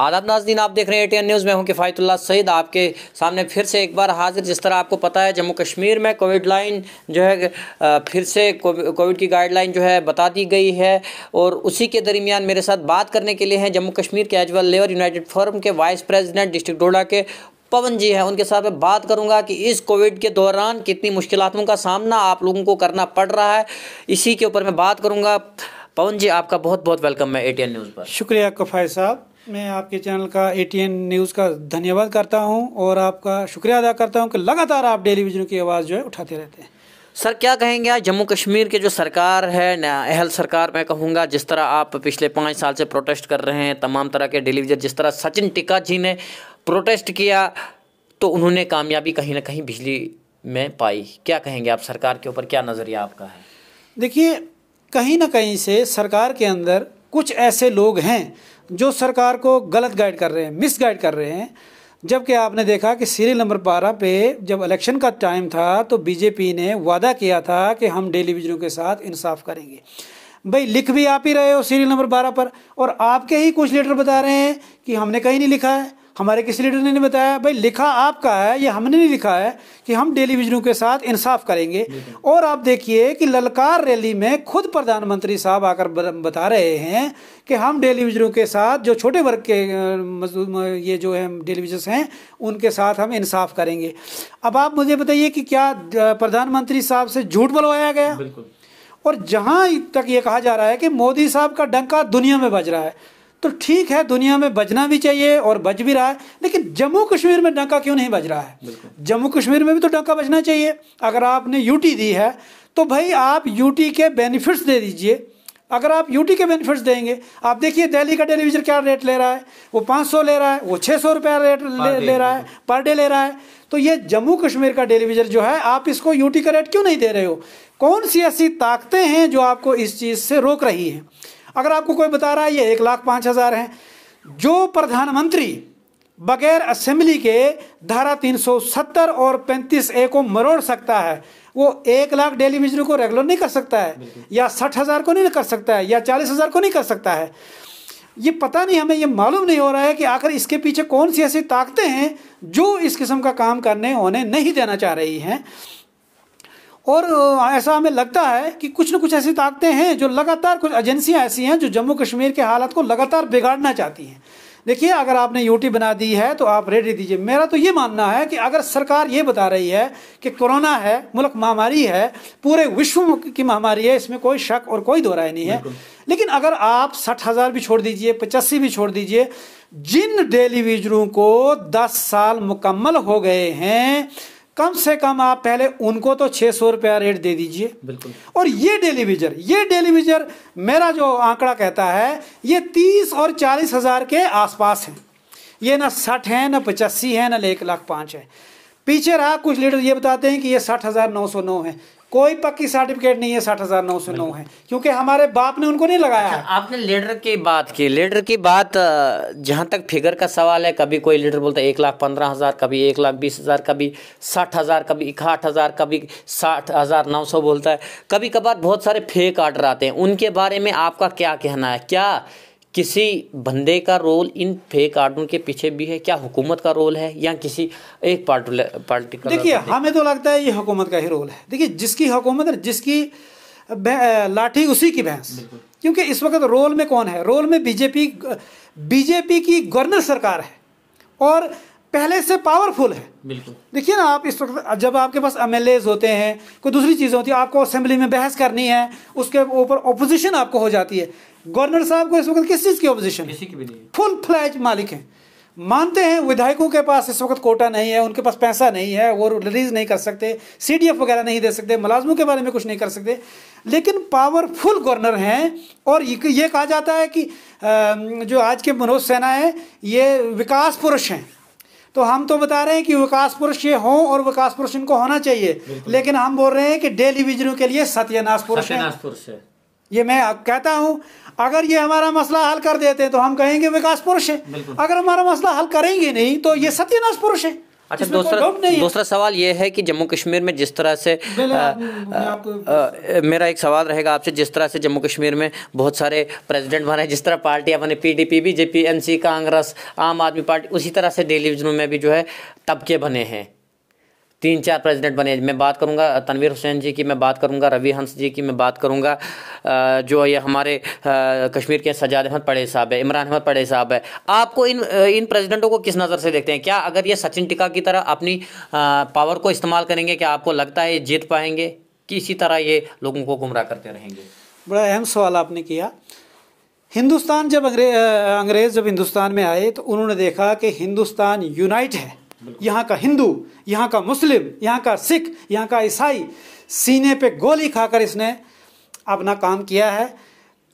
आदाब नाजदीन आप देख रहे हैं एटीएन न्यूज़ में हूँ किफ़ायतुल्ला सईद आपके सामने फिर से एक बार हाजिर जिस तरह आपको पता है जम्मू कश्मीर में कोविड लाइन जो है फिर से कोविड की गाइडलाइन जो है बता दी गई है और उसी के दरमियान मेरे साथ बात करने के लिए हैं जम्मू कश्मीर के एजवल लेबर यूनाइटेड फोरम के वाइस प्रेजिडेंट डिस्ट्रिक्ट डोडा के पवन जी हैं उनके साथ मैं बात करूंगा कि इस कोविड के दौरान कितनी मुश्किलों का सामना आप लोगों को करना पड़ रहा है इसी के ऊपर मैं बात करूंगा पवन जी आपका बहुत बहुत वेलकम है ए न्यूज़ पर शुक्रिया कफाई साहब मैं आपके चैनल का ए न्यूज़ का धन्यवाद करता हूँ और आपका शुक्रिया अदा करता हूँ कि लगातार आप टेलीविजन की आवाज़ जो है उठाते रहते हैं सर क्या कहेंगे आज जम्मू कश्मीर के जो सरकार है नया अहल सरकार मैं कहूँगा जिस तरह आप पिछले पाँच साल से प्रोटेस्ट कर रहे हैं तमाम तरह के डिलीवजर जिस तरह सचिन टिका जी ने प्रोटेस्ट किया तो उन्होंने कामयाबी कहीं ना कहीं बिजली में पाई क्या कहेंगे आप सरकार के ऊपर क्या नज़रिया आपका है देखिए कहीं ना कहीं से सरकार के अंदर कुछ ऐसे लोग हैं जो सरकार को गलत गाइड कर रहे हैं मिस गाइड कर रहे हैं जबकि आपने देखा कि सीरियल नंबर बारह पे जब इलेक्शन का टाइम था तो बीजेपी ने वादा किया था कि हम डेली के साथ इंसाफ करेंगे भाई लिख भी आप ही रहे हो सीरियल नंबर बारह पर और आपके ही कुछ लीडर बता रहे हैं कि हमने कहीं नहीं लिखा है हमारे किसी लीडर ने नहीं बताया भाई लिखा आपका है ये हमने नहीं लिखा है कि हम डेली विजनों के साथ इंसाफ करेंगे और आप देखिए कि ललकार रैली में खुद प्रधानमंत्री साहब आकर बता रहे हैं कि हम डेली विजनों के साथ जो छोटे वर्ग के ये जो है डेली हैं उनके साथ हम इंसाफ करेंगे अब आप मुझे बताइए कि क्या प्रधानमंत्री साहब से झूठ बुलवाया गया और जहाँ तक ये कहा जा रहा है कि मोदी साहब का डंका दुनिया में बज रहा है तो ठीक है दुनिया में बजना भी चाहिए और बज भी रहा है लेकिन जम्मू कश्मीर में डंका क्यों नहीं बज रहा है जम्मू कश्मीर में भी तो डंका बजना चाहिए अगर आपने यूटी दी है तो भाई आप यूटी के बेनिफिट्स दे दीजिए अगर आप यूटी के बेनिफिट्स देंगे आप देखिए दिल्ली का टेलीविज़न क्या रेट ले रहा है वो 500 ले रहा है वो 600 सौ रुपया रेट ले, ले रहा है पर डे ले रहा है तो ये जम्मू कश्मीर का टेलीविज़न जो है आप इसको यूटी का रेट क्यों नहीं दे रहे हो कौन सी ऐसी ताकतें हैं जो आपको इस चीज़ से रोक रही हैं अगर आपको कोई बता रहा है ये एक लाख पाँच हज़ार हैं जो प्रधानमंत्री बगैर असेंबली के धारा 370 और 35 ए को मरोड़ सकता है वो एक लाख डेली बिजली को रेगुलर नहीं कर सकता है या साठ हज़ार को नहीं कर सकता है या चालीस हज़ार को नहीं कर सकता है ये पता नहीं हमें ये मालूम नहीं हो रहा है कि आखिर इसके पीछे कौन सी ऐसी ताकतें हैं जो इस किस्म का काम करने होने नहीं देना चाह रही हैं और ऐसा हमें लगता है कि कुछ न कुछ ऐसी ताकतें हैं जो लगातार कुछ एजेंसियां ऐसी हैं जो जम्मू कश्मीर के हालात को लगातार बिगाड़ना चाहती हैं देखिए अगर आपने यूटी बना दी है तो आप रेडी दीजिए मेरा तो ये मानना है कि अगर सरकार ये बता रही है कि कोरोना है मुल्क महामारी है पूरे विश्व की महामारी है इसमें कोई शक और कोई दो राय नहीं है लेकिन अगर आप साठ हज़ार भी छोड़ दीजिए पचासी भी छोड़ दीजिए जिन डेली को दस साल मुकम्मल हो गए हैं कम से कम आप पहले उनको तो छः सौ रुपया रेट दे दीजिए बिल्कुल और ये डेलीविजर ये डेलीविजर मेरा जो आंकड़ा कहता है ये तीस और चालीस हज़ार के आसपास हैं ये ना साठ है ना पचासी है ना एक लाख पाँच है पीछे रहा कुछ लीडर ये बताते हैं कि ये साठ हज़ार नौ सौ नौ है कोई पक्की सर्टिफिकेट नहीं है साठ हजार नौ सौ नौ है क्योंकि हमारे बाप ने उनको नहीं लगाया अच्छा, आपने लीडर की बात की लीडर की बात जहां तक फिगर का सवाल है कभी कोई लीडर बोलता है एक लाख पंद्रह हजार कभी एक लाख बीस हजार कभी साठ हजार कभी इकहठ हजार कभी साठ हजार नौ सौ बोलता है कभी कभार बहुत सारे फेक ऑर्डर आते हैं उनके बारे में आपका क्या कहना है क्या किसी बंदे का रोल इन फेक आर्टों के पीछे भी है क्या हुकूमत का रोल है या किसी एक पार्टी का देखिए हमें तो लगता है ये हुकूमत का ही रोल है देखिए जिसकी हुकूमत है जिसकी लाठी उसी की भैंस क्योंकि इस वक्त रोल में कौन है रोल में बीजेपी बीजेपी की गवर्नर सरकार है और पहले से पावरफुल है बिल्कुल देखिए ना आप इस वक्त जब आपके पास एम होते हैं कोई दूसरी चीज़ें होती है आपको असेंबली में बहस करनी है उसके ऊपर ओपोजिशन आपको हो जाती है गवर्नर साहब को इस वक्त किस चीज़ की ऑपोजिशन किसी की भी नहीं फुल फ्लैज मालिक हैं मानते हैं विधायकों के पास इस वक्त कोटा नहीं है उनके पास पैसा नहीं है वो रिलीज नहीं कर सकते सी वगैरह नहीं दे सकते मुलाजमों के बारे में कुछ नहीं कर सकते लेकिन पावरफुल गवर्नर हैं और ये कहा जाता है कि जो आज के मनोज सेना है ये विकास पुरुष हैं तो हम तो बता रहे हैं कि विकास पुरुष ये हों और विकास पुरुष इनको होना चाहिए लेकिन हम बोल रहे हैं कि डेली विजनों के लिए सत्यनाश पुरुष है ये मैं कहता हूँ अगर ये हमारा मसला हल कर देते हैं तो हम कहेंगे विकास पुरुष है अगर हमारा मसला हल करेंगे नहीं तो ये सत्यनाश पुरुष है अच्छा दूसरा दूसरा सवाल ये है कि जम्मू कश्मीर में जिस तरह से आ, आ, आ, मेरा एक सवाल रहेगा आपसे जिस तरह से जम्मू कश्मीर में बहुत सारे प्रेसिडेंट बने जिस तरह पार्टियां बने पीडीपी बीजेपी एनसी कांग्रेस आम आदमी पार्टी उसी तरह से डेली में भी जो है तबके बने हैं तीन चार प्रेसिडेंट बने मैं बात करूंगा तनवीर हुसैन जी की मैं बात करूंगा रवि हंस जी की मैं बात करूंगा जो ये हमारे कश्मीर के सजाद अहमद पड़े साहब है इमरान अहमद पड़े साहब है आपको इन इन प्रेसिडेंटों को किस नज़र से देखते हैं क्या अगर ये सचिन टिका की तरह अपनी पावर को इस्तेमाल करेंगे क्या आपको लगता है ये जीत पाएंगे कि इसी तरह ये लोगों को गुमराह करते रहेंगे बड़ा अहम सवाल आपने किया हिंदुस्तान जब अंग्रेज अंग्रेज़ जब हिंदुस्तान में आए तो उन्होंने देखा कि हिंदुस्तान यूनाइट है यहाँ का हिंदू यहाँ का मुस्लिम यहाँ का सिख यहाँ का ईसाई सीने पे गोली खाकर इसने अपना काम किया है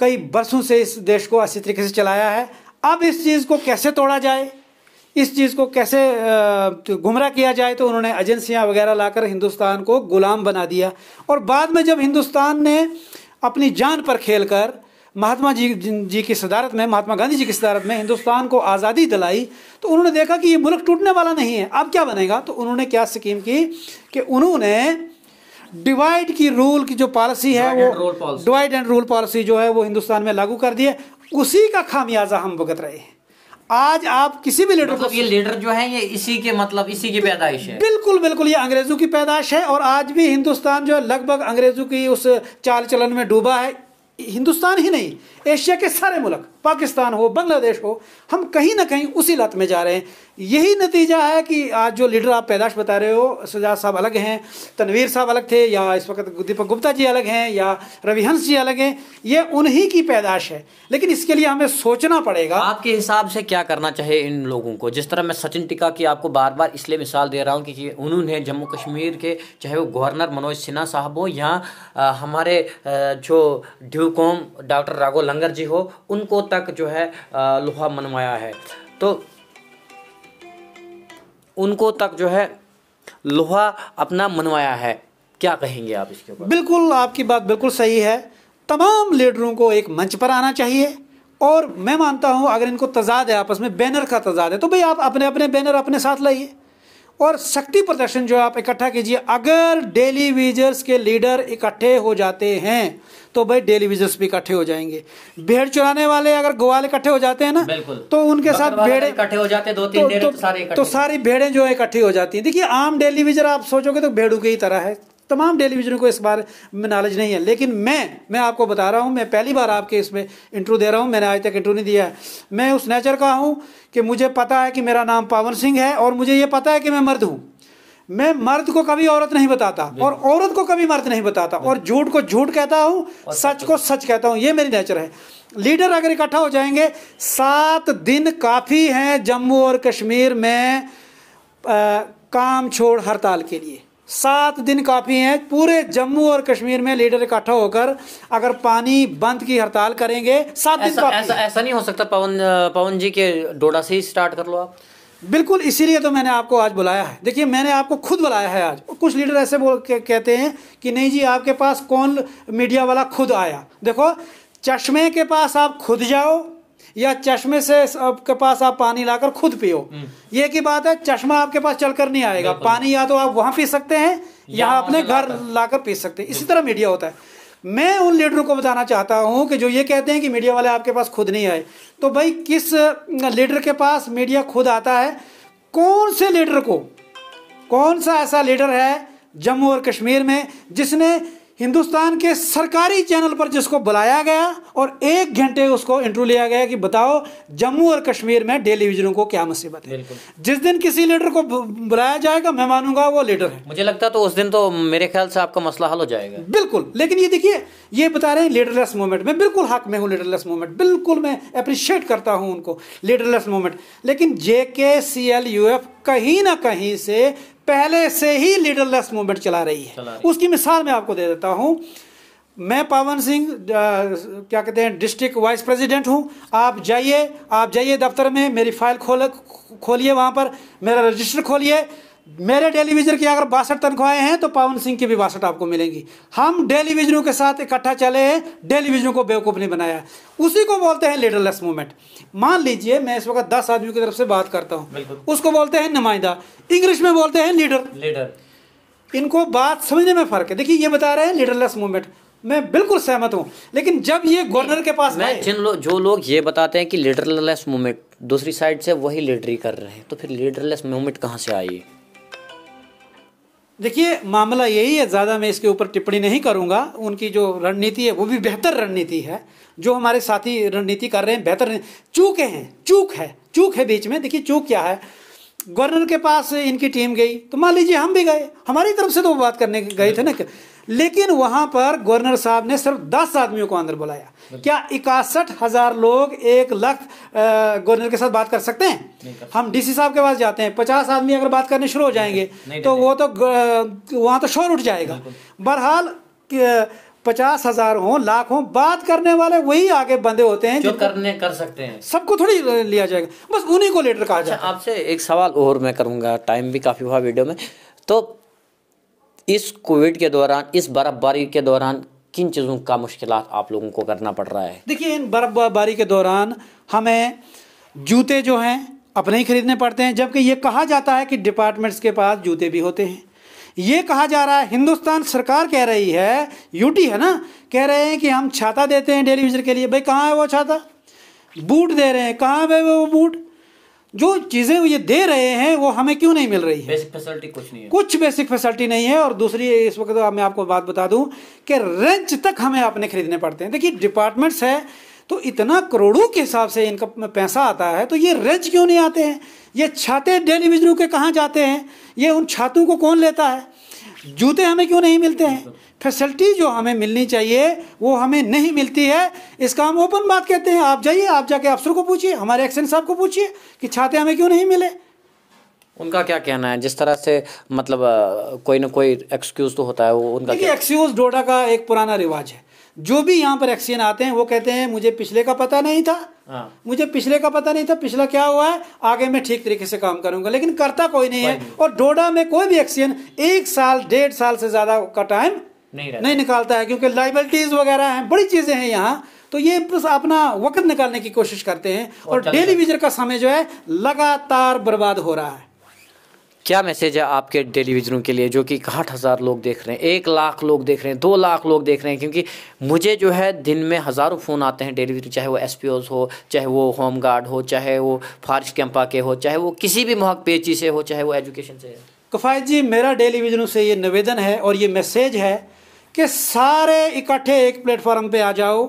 कई बरसों से इस देश को अच्छी तरीके से चलाया है अब इस चीज़ को कैसे तोड़ा जाए इस चीज़ को कैसे गुमराह किया जाए तो उन्होंने एजेंसियाँ वगैरह लाकर हिंदुस्तान को गुलाम बना दिया और बाद में जब हिंदुस्तान ने अपनी जान पर खेल कर महात्मा जी जी की सदारत में महात्मा गांधी जी की सदारत में हिंदुस्तान को आज़ादी दिलाई तो उन्होंने देखा कि ये मुल्क टूटने वाला नहीं है अब क्या बनेगा तो उन्होंने क्या स्कीम की कि उन्होंने डिवाइड की रूल की जो पॉलिसी है वो डिवाइड एंड रूल पॉलिसी जो है वो हिंदुस्तान में लागू कर दी है उसी का खामियाजा हम भुगत रहे हैं आज आप किसी भी लीडर मतलब को ये लीडर जो है ये इसी के मतलब इसी की पैदाइश है बिल्कुल बिल्कुल ये अंग्रेजों की पैदाइश है और आज भी हिंदुस्तान जो है लगभग अंग्रेजों की उस चाल चलन में डूबा है हिंदुस्तान ही नहीं एशिया के सारे मुल्क पाकिस्तान हो बांग्लादेश हो हम कहीं ना कहीं उसी लत में जा रहे हैं यही नतीजा है कि आज जो लीडर आप पैदाश बता रहे हो सुजात साहब अलग हैं तनवीर साहब अलग थे या इस वक्त दीपक गुप्ता जी अलग हैं या रविहंस जी अलग हैं ये उन्हीं की पैदाश है लेकिन इसके लिए हमें सोचना पड़ेगा आपके हिसाब से क्या करना चाहिए इन लोगों को जिस तरह मैं सचिन टिका की आपको बार बार इसलिए मिसाल दे रहा हूँ कि उन्होंने जम्मू कश्मीर के चाहे वो गवर्नर मनोज सिन्हा साहब हो या हमारे जो ड्यूकॉम डॉक्टर राघो लंगर जी हो उनको तक तक जो है लोहा मनवाया है तो उनको तक जो है लोहा अपना मनवाया है क्या कहेंगे आप इसके ऊपर बिल्कुल आपकी बात बिल्कुल सही है तमाम लीडरों को एक मंच पर आना चाहिए और मैं मानता हूं अगर इनको तजाद है आपस में बैनर का तजाद है तो भाई आप अपने अपने बैनर अपने साथ लाइए और शक्ति प्रदर्शन जो आप इकट्ठा कीजिए अगर डेली विजर्स के लीडर इकट्ठे हो जाते हैं तो भाई डेली विजर्स भी इकट्ठे हो जाएंगे भेड़ चुराने वाले अगर ग्वाल इकट्ठे हो जाते हैं ना तो उनके साथ भेड़े इकट्ठे हो जाते हैं दो तीन तो-, तो, तो, तो तो सारी भेड़ें जो है इकट्ठी हो जाती हैं देखिए आम डेली विजर आप सोचोगे तो भेड़ू की ही तरह है तमाम टेलीविजनों को इस बार में नॉलेज नहीं है लेकिन मैं मैं आपको बता रहा हूँ मैं पहली बार आपके इसमें इंटरव्यू दे रहा हूँ मैंने आज तक इंटरव्यू नहीं दिया है मैं उस नेचर का हूँ कि मुझे पता है कि मेरा नाम पवन सिंह है और मुझे ये पता है कि मैं मर्द हूँ मैं मर्द को कभी औरत नहीं बताता और औरत को कभी मर्द नहीं बताता और झूठ को झूठ कहता हूँ सच को सच कहता हूँ ये मेरी नेचर है लीडर अगर इकट्ठा हो जाएंगे सात दिन काफ़ी हैं जम्मू और कश्मीर में आ, काम छोड़ हड़ताल के लिए सात दिन काफ़ी हैं पूरे जम्मू और कश्मीर में लीडर इकट्ठा होकर अगर पानी बंद की हड़ताल करेंगे सात दिन काफी ऐसा, ऐसा नहीं हो सकता पवन पवन जी के डोडा से ही स्टार्ट कर लो आप बिल्कुल इसीलिए तो मैंने आपको आज बुलाया है देखिए मैंने आपको खुद बुलाया है आज कुछ लीडर ऐसे बोल के कहते हैं कि नहीं जी आपके पास कौन मीडिया वाला खुद आया देखो चश्मे के पास आप खुद जाओ या चश्मे से आपके पास आप पानी लाकर खुद पियो हम्म। ये की बात है चश्मा आपके पास चलकर नहीं आएगा पानी या तो आप वहां पी सकते हैं या अपने घर लाकर पी सकते हैं इसी तरह मीडिया होता है मैं उन लीडरों को बताना चाहता हूं कि जो ये कहते हैं कि मीडिया वाले आपके पास खुद नहीं आए तो भाई किस लीडर के पास मीडिया खुद आता है कौन से लीडर को कौन सा ऐसा लीडर है जम्मू और कश्मीर में जिसने हिंदुस्तान के सरकारी चैनल पर जिसको बुलाया गया और एक घंटे उसको इंटरव्यू लिया गया कि बताओ जम्मू और कश्मीर में टेलीविजनों को क्या मुसीबत है जिस दिन किसी लीडर को बुलाया जाएगा मैं मानूंगा वो लीडर है मुझे लगता तो उस दिन तो मेरे ख्याल से आपका मसला हल हो जाएगा बिल्कुल लेकिन ये देखिए ये बता रहे हैं लीडरलेस मूवमेंट में बिल्कुल हक में हूँ लीडरलेस मूवमेंट बिल्कुल मैं अप्रिशिएट करता हूँ उनको लीडरलेस मूवमेंट लेकिन जे के सी एल यू एफ कहीं ना कहीं से पहले से ही लीडरलेस मूवमेंट चला रही है चला रही। उसकी मिसाल मैं आपको दे देता हूं मैं पवन सिंह क्या कहते हैं डिस्ट्रिक्ट वाइस प्रेसिडेंट हूं आप जाइए आप जाइए दफ्तर में मेरी फाइल खोल खोलिए वहां पर मेरा रजिस्टर खोलिए मेरे टेलीविजन की अगर बासठ तनख्वाहें हैं तो पवन सिंह की भी बासठ आपको मिलेंगी हम टेलीविजनों के साथ इकट्ठा चले हैं डेली को बेवकूफ़ नहीं बनाया उसी को बोलते हैं लीडरलेस मूवमेंट मान लीजिए मैं इस वक्त दस आदमी की तरफ से बात करता हूँ उसको बोलते हैं नुमाइंदा इंग्लिश में बोलते हैं लीडर लीडर इनको बात समझने में फ़र्क है देखिए ये बता रहे हैं लीडरलेस मूवमेंट मैं बिल्कुल सहमत हूँ लेकिन जब ये गवर्नर के पास मैं जिन लोग जो लोग ये बताते हैं कि लीडरलेस मूवमेंट दूसरी साइड से वही लीडरी कर रहे हैं तो फिर लीडरलेस मूवमेंट कहाँ से आई देखिए मामला यही है ज़्यादा मैं इसके ऊपर टिप्पणी नहीं करूँगा उनकी जो रणनीति है वो भी बेहतर रणनीति है जो हमारे साथी रणनीति कर रहे हैं बेहतर चूक हैं चूक है चूक है बीच में देखिए चूक क्या है गवर्नर के पास इनकी टीम गई तो मान लीजिए हम भी गए हमारी तरफ से तो वो बात करने गए थे ना लेकिन वहां पर गवर्नर साहब ने सिर्फ दस आदमियों को अंदर बुलाया क्या इकसठ हजार लोग एक लाख गवर्नर के साथ बात कर सकते हैं हम डीसी साहब के पास जाते हैं पचास आदमी अगर बात करने शुरू हो जाएंगे तो वो तो वहां तो शोर उठ जाएगा बहरहाल पचास हजार हो लाख हो बात करने वाले वही आगे बंदे होते हैं जो करने कर सकते हैं सबको थोड़ी लिया जाएगा बस उन्हीं को लेटर कहा अच्छा, जाए आपसे एक सवाल और मैं करूंगा टाइम भी काफ़ी हुआ वीडियो में तो इस कोविड के दौरान इस बर्फ़बारी के दौरान किन चीज़ों का मुश्किल आप लोगों को करना पड़ रहा है देखिए इन बर्फ़बारी के दौरान हमें जूते जो हैं अपने ही खरीदने पड़ते हैं जबकि ये कहा जाता है कि डिपार्टमेंट्स के पास जूते भी होते हैं ये कहा जा रहा है हिंदुस्तान सरकार कह रही है यूटी है ना कह रहे हैं कि हम छाता देते हैं डेली यूजर के लिए भाई कहाँ है वो छाता बूट दे रहे हैं कहाँ है वो बूट जो चीज़ें ये दे रहे हैं वो हमें क्यों नहीं मिल रही है बेसिक फैसिलिटी कुछ नहीं है कुछ बेसिक फैसिलिटी नहीं है और दूसरी इस वक्त मैं आपको बात बता दूं कि रेंच तक हमें अपने खरीदने पड़ते हैं देखिए डिपार्टमेंट्स है तो इतना करोड़ों के हिसाब से इनका पैसा आता है तो ये रेंच क्यों नहीं आते हैं ये छाते डेली मजदूर के कहाँ जाते हैं ये उन छातों को कौन लेता है जूते हमें क्यों नहीं मिलते हैं फैसिलिटी जो हमें मिलनी चाहिए वो हमें नहीं मिलती है इसका हम ओपन बात कहते हैं आप जाइए आप जाके अफसर को पूछिए हमारे एक्सटेंड साहब को पूछिए कि छाते हमें क्यों नहीं मिले उनका क्या कहना है जिस तरह से मतलब कोई ना कोई एक्सक्यूज तो होता है वो उनका देखिए एक्सक्यूज डोडा का एक पुराना रिवाज है जो भी यहाँ पर एक्सीन आते हैं वो कहते हैं मुझे पिछले का पता नहीं था हाँ। मुझे पिछले का पता नहीं था पिछला क्या हुआ है आगे मैं ठीक तरीके से काम करूंगा लेकिन करता कोई नहीं है और डोडा में कोई भी एक्सीन एक साल डेढ़ साल से ज्यादा का टाइम नहीं नहीं निकालता है क्योंकि लाइबिलिटीज वगैरह हैं बड़ी चीजें हैं यहाँ तो ये बस अपना वक्त निकालने की कोशिश करते हैं और, और डेली विजर का समय जो है लगातार बर्बाद हो रहा है क्या मैसेज है आपके डेली विजरों के लिए जो कि आठ हज़ार लोग देख रहे हैं एक लाख लोग देख रहे हैं दो लाख लोग देख रहे हैं क्योंकि मुझे जो है दिन में हज़ारों फ़ोन आते हैं डेली विजर चाहे वो एस हो चाहे वो होम गार्ड हो चाहे वो फारिश कैंपा के हो चाहे वो किसी भी महक पेची से हो चाहे वो एजुकेशन से हो कफायत जी मेरा डेली से ये निवेदन है और ये मैसेज है कि सारे इकट्ठे एक प्लेटफॉर्म पे आ जाओ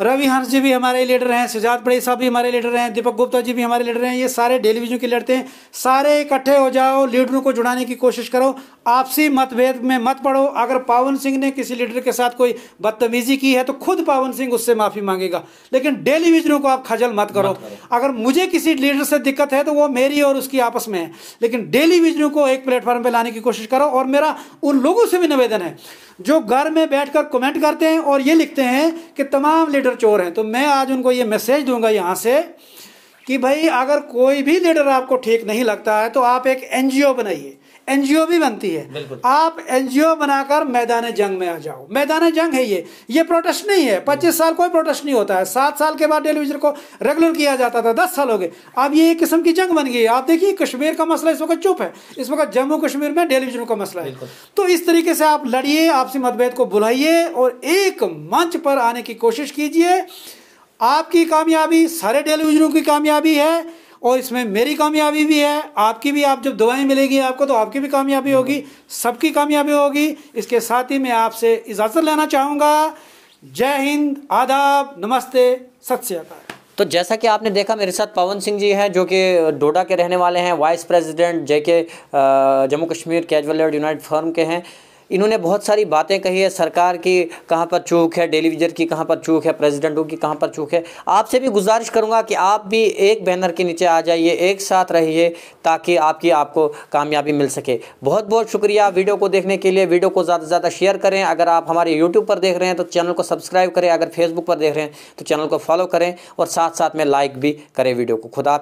रवि हंस जी भी हमारे लीडर हैं सुजात पड़े साहब भी हमारे लीडर हैं दीपक गुप्ता जी भी हमारे लीडर हैं ये सारे टेलीविजन के लड़ते हैं सारे इकट्ठे हो जाओ लीडरों को जुड़ाने की कोशिश करो आपसी मतभेद में मत पड़ो अगर पावन सिंह ने किसी लीडर के साथ कोई बदतमीजी की है तो खुद पावन सिंह उससे माफ़ी मांगेगा लेकिन टेलीविजनों को आप खजल मत करो अगर मुझे किसी लीडर से दिक्कत है तो वो मेरी और उसकी आपस में है लेकिन टेलीविजनों को एक प्लेटफॉर्म पर लाने की कोशिश करो और मेरा उन लोगों से भी निवेदन है जो घर में बैठकर कमेंट करते हैं और ये लिखते हैं कि तमाम लीडर चोर हैं तो मैं आज उनको ये मैसेज दूंगा यहाँ से कि भाई अगर कोई भी लीडर आपको ठीक नहीं लगता है तो आप एक एनजीओ बनाइए एनजीओ भी बनती है आप एनजीओ बनाकर मैदान जंग में आ जाओ मैदान जंग है ये ये प्रोटेस्ट नहीं है पच्चीस साल कोई प्रोटेस्ट नहीं होता है सात साल के बाद टेलीविजन को रेगुलर किया जाता था दस साल हो गए अब ये एक किस्म की जंग बन गई है आप देखिए कश्मीर का मसला इस वक्त चुप है इस वक्त जम्मू कश्मीर में टेलीविजन का मसला है तो इस तरीके से आप लड़िए आपसी मतभेद को बुलाइए और एक मंच पर आने की कोशिश कीजिए आपकी कामयाबी सारे टेलीविजनों की कामयाबी है और इसमें मेरी कामयाबी भी है आपकी भी आप जब दुआएं मिलेगी आपको तो आपकी भी कामयाबी होगी सबकी कामयाबी होगी इसके साथ ही मैं आपसे इजाज़त लेना चाहूँगा जय हिंद आदाब नमस्ते सत श्रीकाल तो जैसा कि आपने देखा मेरे साथ पवन सिंह जी हैं जो कि डोडा के रहने वाले हैं vice president J K Jammu Kashmir casual unite firm के हैं इन्होंने बहुत सारी बातें कही है सरकार की कहाँ पर चूक है टेलीविज़न की कहाँ पर चूक है प्रेसिडेंटों की कहाँ पर चूक है आपसे भी गुजारिश करूँगा कि आप भी एक बैनर के नीचे आ जाइए एक साथ रहिए ताकि आपकी आपको कामयाबी मिल सके बहुत बहुत शुक्रिया वीडियो को देखने के लिए वीडियो को ज़्यादा से ज़्यादा शेयर करें अगर आप हमारे यूट्यूब पर देख रहे हैं तो चैनल को सब्सक्राइब करें अगर फेसबुक पर देख रहे हैं तो चैनल को फॉलो करें और साथ साथ में लाइक भी करें वीडियो को खुदा